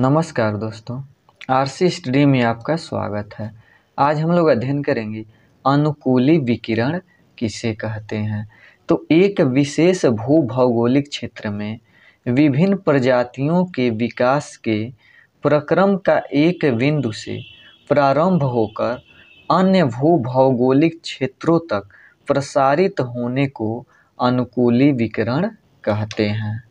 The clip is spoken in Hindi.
नमस्कार दोस्तों आर सी स्टडी में आपका स्वागत है आज हम लोग अध्ययन करेंगे अनुकूली विकिरण किसे कहते हैं तो एक विशेष भू भौगोलिक क्षेत्र में विभिन्न प्रजातियों के विकास के प्रक्रम का एक बिंदु से प्रारंभ होकर अन्य भू भौगोलिक क्षेत्रों तक प्रसारित होने को अनुकूली विकिरण कहते हैं